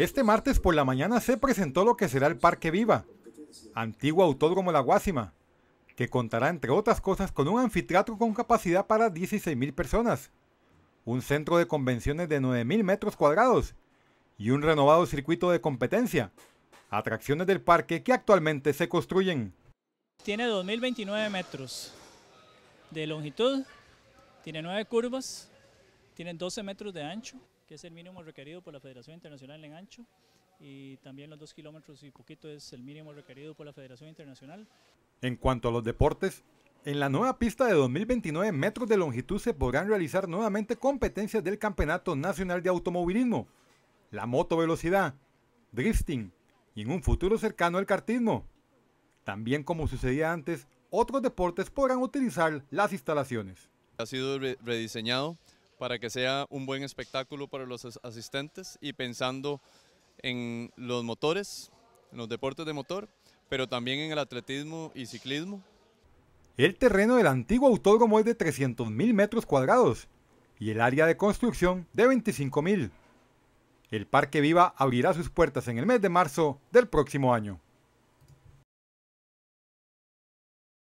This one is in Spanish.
Este martes por la mañana se presentó lo que será el Parque Viva, antiguo autódromo La Guásima, que contará entre otras cosas con un anfiteatro con capacidad para 16.000 personas, un centro de convenciones de 9.000 metros cuadrados y un renovado circuito de competencia, atracciones del parque que actualmente se construyen. Tiene 2.029 metros de longitud, tiene nueve curvas, tienen 12 metros de ancho, que es el mínimo requerido por la Federación Internacional en ancho, y también los 2 kilómetros y poquito es el mínimo requerido por la Federación Internacional. En cuanto a los deportes, en la nueva pista de 2029 metros de longitud se podrán realizar nuevamente competencias del Campeonato Nacional de Automovilismo, la velocidad, drifting y en un futuro cercano el kartismo. También como sucedía antes, otros deportes podrán utilizar las instalaciones. Ha sido rediseñado para que sea un buen espectáculo para los asistentes y pensando en los motores, en los deportes de motor, pero también en el atletismo y ciclismo. El terreno del antiguo autódromo es de 300.000 metros cuadrados y el área de construcción de 25.000. El Parque Viva abrirá sus puertas en el mes de marzo del próximo año.